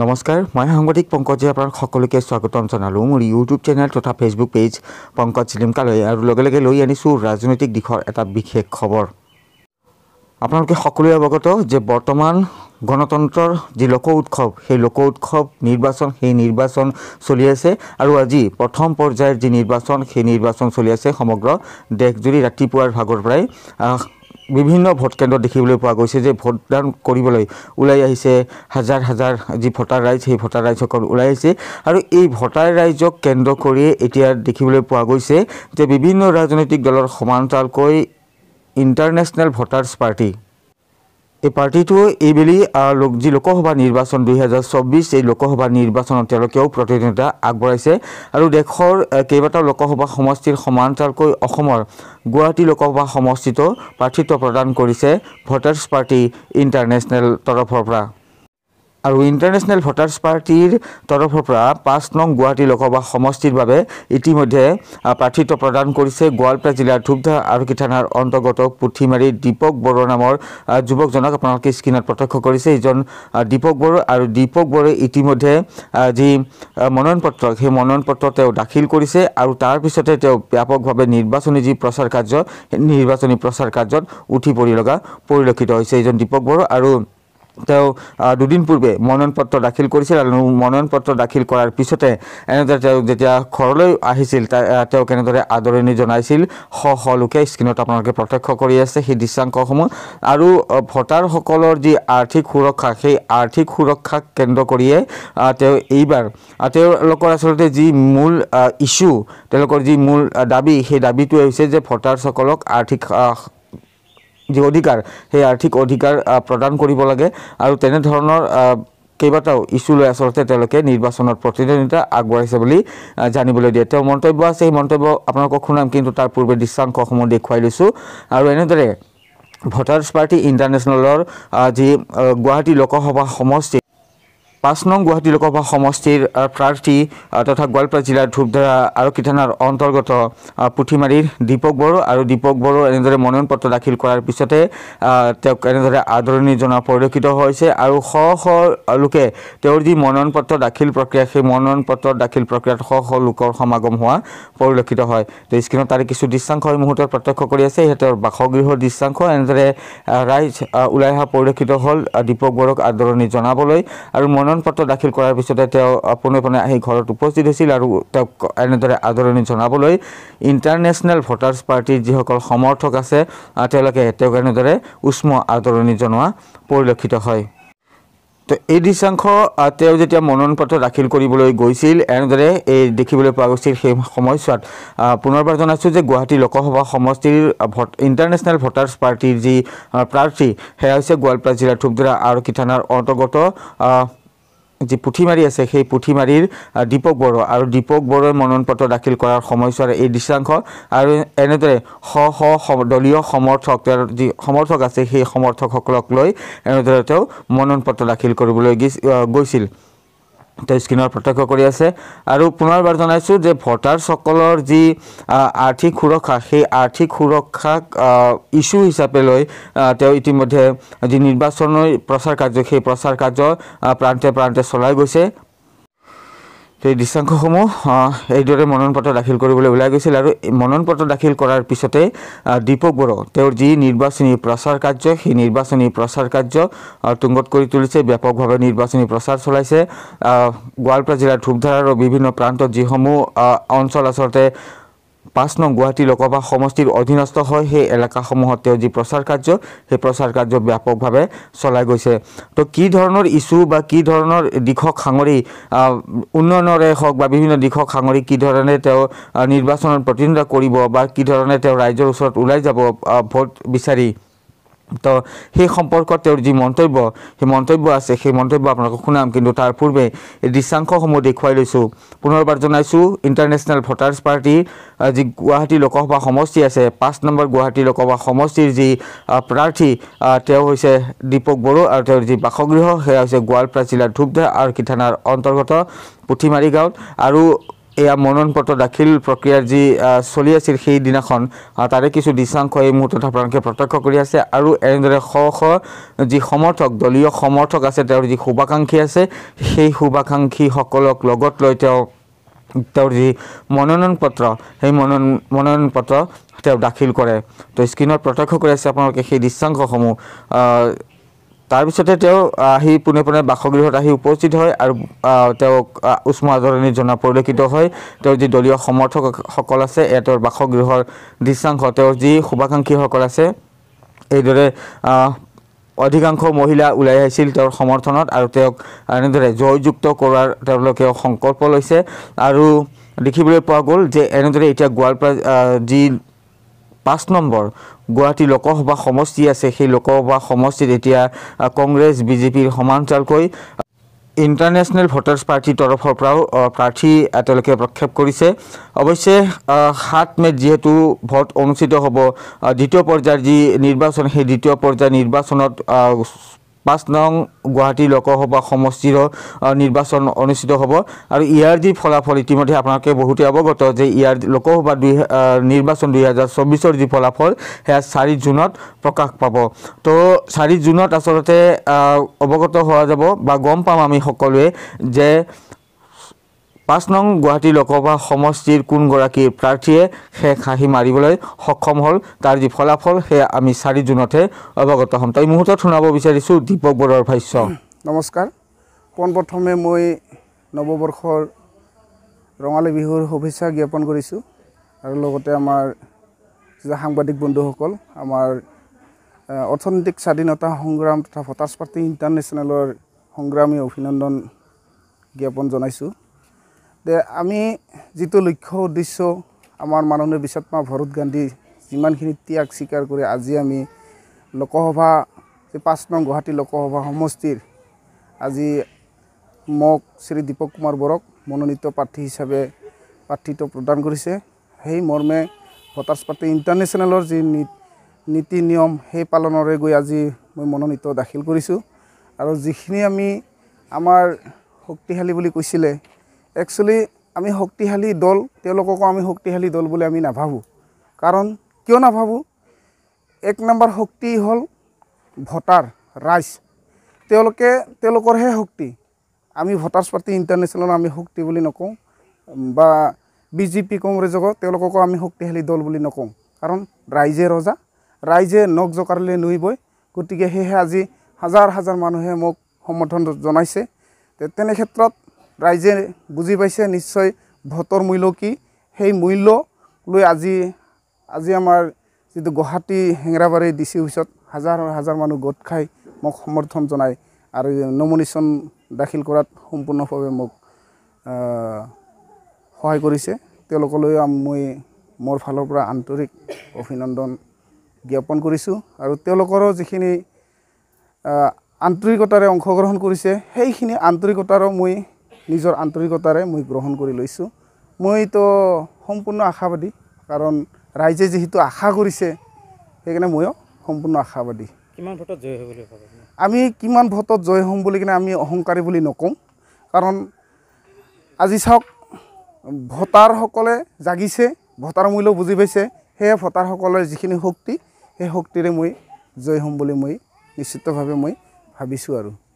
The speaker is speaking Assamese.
নমস্কাৰ মই সাংবাদিক পংকজ জী আপোনাৰ সকলোকে স্বাগতম জনালোঁ মোৰ ইউটিউব চেনেল তথা ফেচবুক পেজ পংকজ চিলিমকালৈ আৰু লগে লগে লৈ আনিছোঁ ৰাজনৈতিক দিশৰ এটা বিশেষ খবৰ আপোনালোকে সকলোৱে অৱগত যে বৰ্তমান গণতন্ত্ৰৰ যি লোক উৎসৱ সেই লোক উৎসৱ নিৰ্বাচন সেই নিৰ্বাচন চলি আছে আৰু আজি প্ৰথম পৰ্যায়ৰ যি নিৰ্বাচন সেই নিৰ্বাচন চলি আছে সমগ্ৰ দেশজুৰি ৰাতিপুৱাৰ ভাগৰ পৰাই বিভিন্ন ভোট কেন্দ্ৰ দেখিবলৈ পোৱা গৈছে যে ভোটদান কৰিবলৈ ওলাই আহিছে হাজাৰ হাজাৰ যি ভোটাৰ ৰাইজ সেই ভোটাৰ ৰাইজসকল ওলাই আহিছে আৰু এই ভোটাৰ ৰাইজক কেন্দ্ৰ কৰিয়ে এতিয়া দেখিবলৈ পোৱা গৈছে যে বিভিন্ন ৰাজনৈতিক দলৰ সমান্তৰালকৈ ইণ্টাৰনেশ্যনেল ভোটাৰ্ছ পাৰ্টি এই পাৰ্টিটোৱে এইবেলি যি লোকসভা নিৰ্বাচন দুহেজাৰ চৌবিছ এই লোকসভা নিৰ্বাচনত তেওঁলোকেও প্ৰতিদ্বন্দ্বিতা আগবঢ়াইছে আৰু দেশৰ কেইবাটাও লোকসভা সমষ্টিৰ সমান্তৰালকৈ অসমৰ গুৱাহাটী লোকসভা সমষ্টিতো প্ৰাৰ্থিত্ব প্ৰদান কৰিছে ভোটাৰ্ছ পাৰ্টি ইণ্টাৰনেশ্যনেল তৰফৰ পৰা আৰু ইণ্টাৰনেশ্যনেল ভোটাৰ্ছ পাৰ্টীৰ তৰফৰ পৰা পাঁচ নং গুৱাহাটী লোকসভা সমষ্টিৰ বাবে ইতিমধ্যে প্ৰাৰ্থিত্ব প্ৰদান কৰিছে গোৱালপাৰা জিলাৰ ধুপধা আৰক্ষী থানাৰ অন্তৰ্গত পুথিমাৰী দীপক বড়ো নামৰ যুৱকজনক আপোনালোকে স্ক্ৰীণত প্ৰত্যক্ষ কৰিছে এইজন দীপক বড়ো আৰু দীপক বড়োৱে ইতিমধ্যে যি মনোনয়ন পত্ৰ সেই মনোনয়ন পত্ৰ তেওঁ দাখিল কৰিছে আৰু তাৰপিছতে তেওঁ ব্যাপকভাৱে নিৰ্বাচনী যি প্ৰচাৰ কাৰ্য সেই নিৰ্বাচনী প্ৰচাৰ কাৰ্যত উঠি পৰি লগা পৰিলক্ষিত হৈছে এইজন দীপক বড়ো আৰু তেওঁ দুদিন পূৰ্বে মনোনয়ন পত্ৰ দাখিল কৰিছিল আৰু মনোনয়ন পত্ৰ দাখিল কৰাৰ পিছতে এনেদৰে তেওঁ যেতিয়া ঘৰলৈ আহিছিল তেওঁক কেনেদৰে আদৰণি জনাইছিল শ লোকে স্ক্ৰীণত আপোনালোকে প্ৰত্যক্ষ কৰি আছে সেই দৃশ্যাংকসমূহ আৰু ভোটাৰসকলৰ যি আৰ্থিক সুৰক্ষা সেই আৰ্থিক সুৰক্ষাক কেন্দ্ৰ কৰিয়ে তেওঁ এইবাৰ তেওঁলোকৰ আচলতে যি মূল ইছ্যু তেওঁলোকৰ যি মূল দাবী সেই দাবীটোৱে হৈছে যে ভোটাৰসকলক আৰ্থিক যি অধিকাৰ সেই আৰ্থিক অধিকাৰ প্ৰদান কৰিব লাগে আৰু তেনেধৰণৰ কেইবাটাও ইছ্যু লৈ আচলতে তেওঁলোকে নিৰ্বাচনত প্ৰতিদ্বন্দ্বিতা আগবঢ়াইছে বুলি জানিবলৈ দিয়ে তেওঁ মন্তব্য আছে সেই মন্তব্য আপোনালোকক শুনাম কিন্তু তাৰ পূৰ্বে দৃশ্যাংশসমূহ দেখুৱাই লৈছোঁ আৰু এনেদৰে ভোটাৰ্ছ পাৰ্টি ইণ্টাৰনেশ্যনেলৰ যি গুৱাহাটী লোকসভা সমষ্টি পাঁচ নং গুৱাহাটী লোকসভা সমষ্টিৰ প্ৰাৰ্থী তথা গোৱালপাৰা জিলাৰ ধূপধৰা আৰক্ষী থানাৰ অন্তৰ্গত পুথিমাৰীৰ দীপক বড়ো আৰু দীপক বড়ো এনেদৰে মনোনয়ন পত্ৰ দাখিল কৰাৰ পিছতে তেওঁক এনেদৰে আদৰণি জনোৱা পৰিলক্ষিত হৈছে আৰু শ শ লোকে তেওঁৰ যি মনোনয়ন পত্ৰ দাখিল প্ৰক্ৰিয়া সেই মনোনয়ন পত্ৰ দাখিল প্ৰক্ৰিয়াত শ শ লোকৰ সমাগম হোৱা পৰিলক্ষিত হয় তো স্ক্ৰীণত তাৰে কিছু দৃশ্যাংশ এই মুহূৰ্তত প্ৰত্যক্ষ কৰি আছে সিহঁতৰ বাসগৃহৰ দৃশ্যাংশ এনেদৰে ৰাইজ ওলাই অহা পৰিলক্ষিত হ'ল দীপক বড়োক আদৰণি জনাবলৈ আৰু মনোনয়ন মনোনয়ন পত্র দাখিল করার পিছতে পোনে পোনে আহি ঘর উপস্থিত হয়েছিল আর এনেদরে আদরণি জানাবলে ইন্টারনেশনেল ভোটার্স পার্টির যখন সমর্থক আছে এনেদরে উষ্ম আদরণি জানা পরিলক্ষিত হয় তো এই দৃশ্যাংশ যেতিয়া মনোনয়ন পত্র দাখিল করবলে গৈছিল এনেদরে এই দেখবলে পাওয়া গৈছিল সেই সময়সাত পুনৰবাৰ জানাইছো যে গুৱাহাটী লোকসভা সমষ্টিৰ সমষ্টিৰ ইন্টাৰনেশনেল ভোটাৰ্স পাৰ্টিৰ প্ৰাৰ্থী সেয়া হয়েছে গোৱালপাৰা জিলাৰ থুপদৰা আৰক্ষী থানাৰ অন্তৰ্গত যি পুথিমাৰী আছে সেই পুথিমাৰীৰ দীপক বড়ো আৰু দীপক বড়োৱে মনোনয়ন পত্ৰ দাখিল কৰাৰ সময়ছোৱাৰ এই দৃশ্যাংশ আৰু এনেদৰে স স দলীয় সমৰ্থক তেওঁৰ যি সমৰ্থক আছে সেই সমৰ্থকসকলক লৈ এনেদৰে তেওঁ মনোনয়ন পত্ৰ দাখিল কৰিবলৈ গৈছিল তেওঁ স্ক্ৰীণত প্ৰত্যক্ষ কৰি আছে আৰু পুনৰবাৰ জনাইছোঁ যে ভোটাৰসকলৰ যি আৰ্থিক সুৰক্ষা সেই আৰ্থিক সুৰক্ষাক ইছ্যু হিচাপে লৈ তেওঁ ইতিমধ্যে যি নিৰ্বাচনৰ প্ৰচাৰ কাৰ্য সেই প্ৰচাৰ কাৰ্য প্ৰান্তে প্ৰান্তে চলাই গৈছে সেই দৃশ্যাংশসমূহ এইদৰে মনোনয়ন পত্ৰ দাখিল কৰিবলৈ ওলাই গৈছিল আৰু মনোনয়ন পত্ৰ দাখিল কৰাৰ পিছতে দীপক বড়ো তেওঁৰ যি নিৰ্বাচনী প্ৰচাৰ কাৰ্য সেই নিৰ্বাচনী প্ৰচাৰ কাৰ্য তুংগত কৰি তুলিছে ব্যাপকভাৱে নিৰ্বাচনী প্ৰচাৰ চলাইছে গোৱালপাৰা জিলাৰ ধূপধাৰা আৰু বিভিন্ন প্ৰান্তত যিসমূহ অঞ্চল আচলতে পাঁচ নং গুৱাহাটী লোকসভা সমষ্টিৰ অধীনস্থ হয় সেই এলেকাসমূহত তেওঁ যি প্ৰচাৰ কাৰ্য সেই প্ৰচাৰ কাৰ্য ব্যাপকভাৱে চলাই গৈছে তো কি ধৰণৰ ইছ্যু বা কি ধৰণৰ দিশক সাঙৰি উন্নয়নৰে হওক বা বিভিন্ন দিশক সাঙৰি কি ধৰণে তেওঁ নিৰ্বাচনত প্ৰতিদ্বন্দ্বিতা কৰিব বা কি ধৰণে তেওঁ ৰাইজৰ ওচৰত ওলাই যাব ভোট বিচাৰি তো সেই সম্পৰ্কত তেওঁৰ যি মন্তব্য সেই মন্তব্য আছে সেই মন্তব্য আপোনালোকক শুনাম কিন্তু তাৰ পূৰ্বে এই দৃশ্যাংশসমূহ দেখুৱাই লৈছোঁ পুনৰবাৰ জনাইছোঁ ইণ্টাৰনেশ্যনেল ভোটাৰ্ছ পাৰ্টীৰ যি গুৱাহাটী লোকসভা সমষ্টি আছে পাঁচ নম্বৰ গুৱাহাটী লোকসভা সমষ্টিৰ যি প্ৰাৰ্থী তেওঁ হৈছে দীপক বড়ো আৰু তেওঁৰ যি বাসগৃহ সেয়া হৈছে গোৱালপাৰা জিলাৰ ধূপধা আৰক্ষী থানাৰ অন্তৰ্গত পুথিমাৰী গাঁৱত আৰু এয়া মনোনয়নপত্ৰ দাখিল প্ৰক্ৰিয়াৰ যি চলি আছিল সেইদিনাখন তাৰে কিছু দৃশ্যাংশ এই মুহূৰ্তত আপোনালোকে প্ৰত্যক্ষ কৰি আছে আৰু এনেদৰে শ শ যি সমৰ্থক দলীয় সমৰ্থক আছে তেওঁৰ যি শুভাকাংক্ষী আছে সেই শুভাকাংক্ষীসকলক লগত লৈ তেওঁ তেওঁৰ যি মনোনয়ন পত্ৰ সেই মনোন মনোনয়ন পত্ৰ তেওঁ দাখিল কৰে তো স্ক্ৰীণত প্ৰত্যক্ষ কৰি আছে আপোনালোকে সেই দৃশ্যাংশসমূহ তাৰপিছতে তেওঁ আহি পোনে পোনে বাসগৃহত আহি উপস্থিত হয় আৰু তেওঁক উষ্ম আদৰণি জনা পৰিলক্ষিত হয় তেওঁৰ যি দলীয় সমৰ্থকসকল আছে তেওঁৰ বাসগৃহৰ দৃশ্যাংশ তেওঁৰ যি শুভাকাংক্ষীসকল আছে এইদৰে অধিকাংশ মহিলা ওলাই আহিছিল তেওঁৰ সমৰ্থনত আৰু তেওঁক এনেদৰে জয়যুক্ত কৰাৰ তেওঁলোকে সংকল্প লৈছে আৰু দেখিবলৈ পোৱা গ'ল যে এনেদৰে এতিয়া গোৱালপাৰা যি পাঁচ নম্বৰ গুৱাহাটী লোকসভা সমষ্টি আছে সেই লোকসভা সমষ্টিত এতিয়া কংগ্ৰেছ বিজেপিৰ সমান্তৰালকৈ ইণ্টাৰনেশ্যনেল ভোটাৰ্ছ পাৰ্টীৰ তৰফৰ পৰাও প্ৰাৰ্থী তেওঁলোকে প্ৰক্ষেপ কৰিছে অৱশ্যে সাত মে'ত যিহেতু ভোট অনুষ্ঠিত হ'ব দ্বিতীয় পৰ্যায়ৰ যি নিৰ্বাচন সেই দ্বিতীয় পৰ্যায়ৰ নিৰ্বাচনত পাঁচ নং গুৱাহাটী লোকসভা সমষ্টিৰ নিৰ্বাচন অনুষ্ঠিত হ'ব আৰু ইয়াৰ যি ফলাফল ইতিমধ্যে আপোনালোকে বহুতে অৱগত যে ইয়াৰ লোকসভা দুই নিৰ্বাচন দুহেজাৰ চৌবিছৰ যি ফলাফল সেয়া চাৰি জুনত প্ৰকাশ পাব তো চাৰি জুনত আচলতে অৱগত হোৱা যাব বা গম পাম আমি সকলোৱে যে পাঁচ নং গুৱাহাটী লোকসভা সমষ্টিৰ কোনগৰাকী প্ৰাৰ্থীয়ে শেষ হাঁহি মাৰিবলৈ সক্ষম হ'ল তাৰ যি ফলাফল সেয়া আমি চাৰি জুনতহে অৱগত হ'ম তাৰ মুহূৰ্তত শুনাব বিচাৰিছোঁ দীপক বৰুৱাৰ ভাষ্য নমস্কাৰ পোনপ্ৰথমে মই নৱবৰ্ষৰ ৰঙালী বিহুৰ শুভেচ্ছা জ্ঞাপন কৰিছোঁ আৰু লগতে আমাৰ সাংবাদিক বন্ধুসকল আমাৰ অৰ্থনৈতিক স্বাধীনতা সংগ্ৰাম তথা ভোটাৰ্ছ পাৰ্টি ইণ্টাৰনেশ্যনেলৰ সংগ্ৰামী অভিনন্দন জ্ঞাপন জনাইছোঁ যে আমি যিটো লক্ষ্য উদ্দেশ্য আমাৰ মাননীয় বিশ্বাত্মা ভৰত গান্ধী যিমানখিনি ত্যাগ স্বীকাৰ কৰি আজি আমি লোকসভা পাঁচ নং গুৱাহাটী লোকসভা সমষ্টিৰ আজি মোক শ্ৰী দীপক কুমাৰ বৰক মনোনীত প্ৰাৰ্থী হিচাপে প্ৰাৰ্থিত্ব প্ৰদান কৰিছে সেই মৰ্মে ভোটাৰ্ছ পাৰ্টি ইণ্টাৰনেশ্যনেলৰ যি নীতি নিয়ম সেই পালনৰে গৈ আজি মই মনোনীত দাখিল কৰিছোঁ আৰু যিখিনি আমি আমাৰ শক্তিশালী বুলি কৈছিলে একচুৱেলি আমি শক্তিশালী দল তেওঁলোককো আমি শক্তিশালী দল বুলি আমি নাভাবোঁ কাৰণ কিয় নাভাবোঁ এক নম্বৰ শক্তি হ'ল ভোটাৰ ৰাইজ তেওঁলোকে তেওঁলোকৰহে শক্তি আমি ভোটাৰ্ছ পাৰ্টি ইণ্টাৰনেশ্যনেল আমি শক্তি বুলি নকওঁ বা বি জে পি কংগ্ৰেছকো তেওঁলোককো আমি শক্তিশালী দল বুলি নকওঁ কাৰণ ৰাইজে ৰজা ৰাইজে নখ জকাৰিলে নুই বৈ গতিকে সেয়েহে আজি হাজাৰ হাজাৰ মানুহে মোক সমৰ্থন জনাইছে তেনে ক্ষেত্ৰত ৰাইজে বুজি পাইছে নিশ্চয় ভোটৰ মূল্য কি সেই মূল্য লৈ আজি আজি আমাৰ যিটো গুৱাহাটী হেঙেৰাবাৰী ডি চি অফিচত হাজাৰ হাজাৰ মানুহ গোট খাই মোক সমৰ্থন জনায় আৰু নমিনেশ্যন দাখিল কৰাত সম্পূৰ্ণভাৱে মোক সহায় কৰিছে তেওঁলোকলৈ মই মোৰ ফালৰ পৰা আন্তৰিক অভিনন্দন জ্ঞাপন কৰিছোঁ আৰু তেওঁলোকৰো যিখিনি আন্তৰিকতাৰে অংশগ্ৰহণ কৰিছে সেইখিনি আন্তৰিকতাৰো মই নিজৰ আন্তৰিকতাৰে মই গ্ৰহণ কৰি লৈছোঁ মইতো সম্পূৰ্ণ আশাবাদী কাৰণ ৰাইজে যিহেতু আশা কৰিছে সেইকাৰণে ময়ো সম্পূৰ্ণ আশাবাদী কিমান ভোটত জয় হ'ব বুলি আমি কিমান ভোটত জয় হ'ম বুলি কিনে আমি অহংকাৰী বুলি নকওঁ কাৰণ আজি চাওক ভোটাৰসকলে জাগিছে ভোটাৰ মূল্য বুজি পাইছে সেয়ে ভোটাৰসকলৰ যিখিনি শক্তি সেই শক্তিৰে মই জয় হ'ম বুলি মই নিশ্চিতভাৱে মই ভাবিছোঁ আৰু